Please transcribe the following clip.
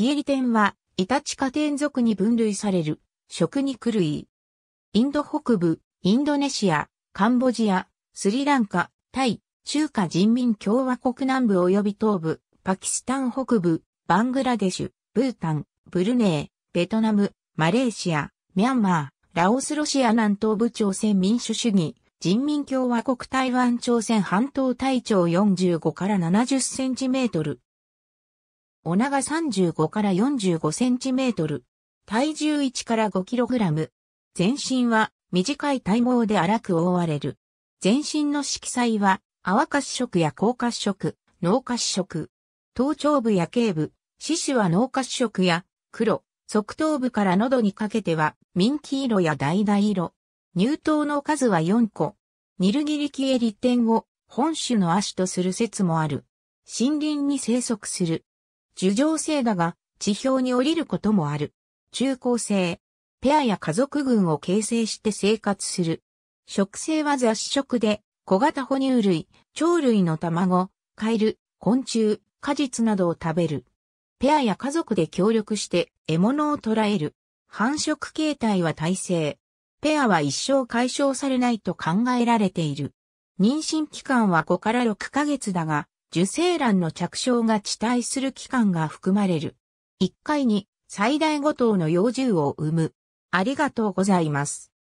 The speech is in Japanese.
ヒエリンは、イタチ科天属に分類される、食肉類。インド北部、インドネシア、カンボジア、スリランカ、タイ、中華人民共和国南部及び東部、パキスタン北部、バングラデシュ、ブータン、ブルネー、ベトナム、マレーシア、ミャンマー、ラオスロシア南東部朝鮮民主主義、人民共和国台湾朝鮮半島体長45から70センチメートル、お長35から45センチメートル。体重1から5キログラム。全身は短い体毛で荒く覆われる。全身の色彩は泡褐色や高褐色、脳褐色。頭頂部や頸部、四肢は脳褐色や黒、側頭部から喉にかけてはミンキ色や橙色。乳頭の数は4個。ニルギリキエリテンを本種の足とする説もある。森林に生息する。樹状性だが、地表に降りることもある。中高生。ペアや家族群を形成して生活する。食性は雑食で、小型哺乳類、鳥類の卵、カエル、昆虫、果実などを食べる。ペアや家族で協力して獲物を捕らえる。繁殖形態は耐性。ペアは一生解消されないと考えられている。妊娠期間は5から6ヶ月だが、受精卵の着床が遅滞する期間が含まれる。1回に最大5頭の幼獣を産む。ありがとうございます。